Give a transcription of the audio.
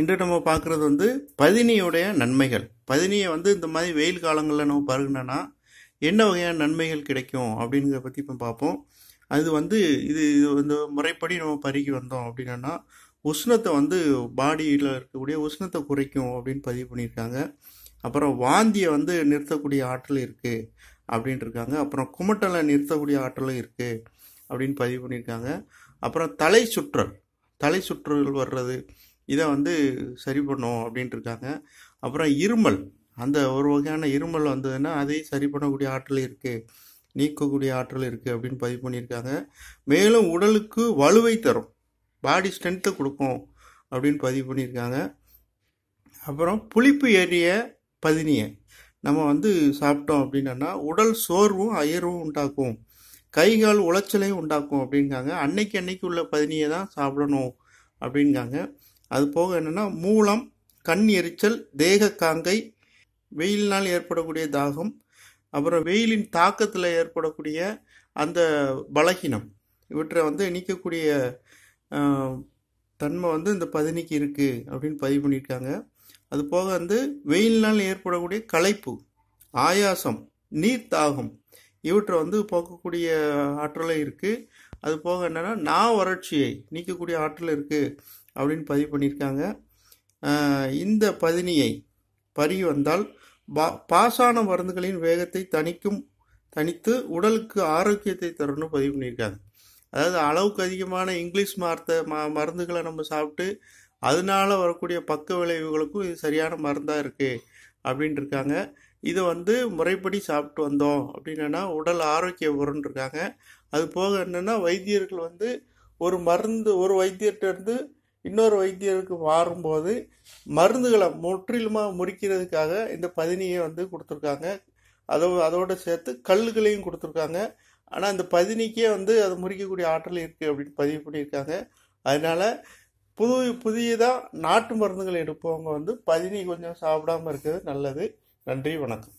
இன்று நம்ம பார்க்குறது வந்து பதினியுடைய நன்மைகள் பதினியை வந்து இந்த மாதிரி வெயில் காலங்களில் நம்ம பருகினோன்னா என்ன வகையான நன்மைகள் கிடைக்கும் அப்படிங்கிறத பற்றி இப்போ பார்ப்போம் அது வந்து இது இது இந்த முறைப்படி நம்ம பருகி வந்தோம் அப்படின்னா உஷ்ணத்தை வந்து பாடியில் இருக்கக்கூடிய உஷ்ணத்தை குறைக்கும் அப்படின்னு பதிவு பண்ணியிருக்காங்க அப்புறம் வாந்தியை வந்து நிறுத்தக்கூடிய ஆற்றல் இருக்குது அப்படின்ட்டு இருக்காங்க அப்புறம் குமட்டலை நிறுத்தக்கூடிய ஆற்றலும் இருக்குது அப்படின்னு பதிவு பண்ணியிருக்காங்க அப்புறம் தலை சுற்றல் தலை சுற்றல் வர்றது இதை வந்து சரி பண்ணும் அப்படின்ட்டு இருக்காங்க அப்புறம் இருமல் அந்த ஒரு வகையான இருமல் வந்ததுன்னா அதையும் சரி பண்ணக்கூடிய ஆற்றல் இருக்குது நீக்கக்கூடிய ஆற்றல் இருக்குது அப்படின்னு பதிவு பண்ணியிருக்காங்க மேலும் உடலுக்கு வலுவை தரும் பாடி ஸ்ட்ரென்த்தை கொடுக்கும் அப்படின்னு பதிவு பண்ணியிருக்காங்க அப்புறம் புளிப்பு ஏறிய பதினியை நம்ம வந்து சாப்பிட்டோம் அப்படின்னா உடல் சோர்வும் அயர்வும் உண்டாக்கும் கை கால் உளைச்சலையும் உண்டாக்கும் அப்படிங்காங்க அன்னைக்கு அன்னைக்கு உள்ள பதினியை தான் சாப்பிடணும் அப்படிங்காங்க அது போக என்னென்னா மூலம் கண் எரிச்சல் தேக காங்கை வெயிலினால் ஏற்படக்கூடிய தாகம் அப்புறம் வெயிலின் தாக்கத்தில் ஏற்படக்கூடிய அந்த பலகீனம் இவற்றை வந்து இணைக்கக்கூடிய தன்மை வந்து இந்த பதினிக்கு இருக்குது அப்படின்னு பதிவு பண்ணியிருக்காங்க அது போக வந்து வெயிலினால் ஏற்படக்கூடிய களைப்பு ஆயாசம் நீர் தாகம் இவற்றை வந்து போக்கக்கூடிய ஆற்றலும் இருக்குது அது போக என்னென்னா நா வறட்சியை நீக்கக்கூடிய ஆற்றல் இருக்குது அப்படின்னு பதிவு பண்ணியிருக்காங்க இந்த பதினியை பறி வந்தால் பா பாசான மருந்துகளின் வேகத்தை தணிக்கும் தனித்து உடலுக்கு ஆரோக்கியத்தை தரணும்னு பதிவு பண்ணியிருக்காங்க அதாவது அளவுக்கு அதிகமான இங்கிலீஷ் மார்த்தை ம மருந்துகளை நம்ம சாப்பிட்டு அதனால வரக்கூடிய பக்க விளைவுகளுக்கும் இது சரியான மருந்தாக இருக்குது அப்படின்ட்டு இருக்காங்க இதை வந்து முறைப்படி சாப்பிட்டு வந்தோம் அப்படின்னா உடல் ஆரோக்கிய உரம் இருக்காங்க அது போக என்னென்னா வைத்தியர்கள் வந்து ஒரு மருந்து ஒரு வைத்தியர்கிட்ட இருந்து இன்னொரு வைத்தியருக்கு மாறும்போது மருந்துகளை முற்றிலுமாக முறிக்கிறதுக்காக இந்த பதினியை வந்து கொடுத்துருக்காங்க அதோ அதோடு சேர்த்து கல்லுகளையும் கொடுத்துருக்காங்க ஆனால் அந்த பதினிக்கே வந்து அது முறிக்கக்கூடிய ஆற்றல் இருக்குது அப்படின்னு பதிவு பண்ணியிருக்காங்க அதனால் புது புதியதாக நாட்டு மருந்துகள் எடுப்பவங்க வந்து பதினி கொஞ்சம் சாப்பிடாமல் இருக்கிறது நல்லது நன்றி வணக்கம்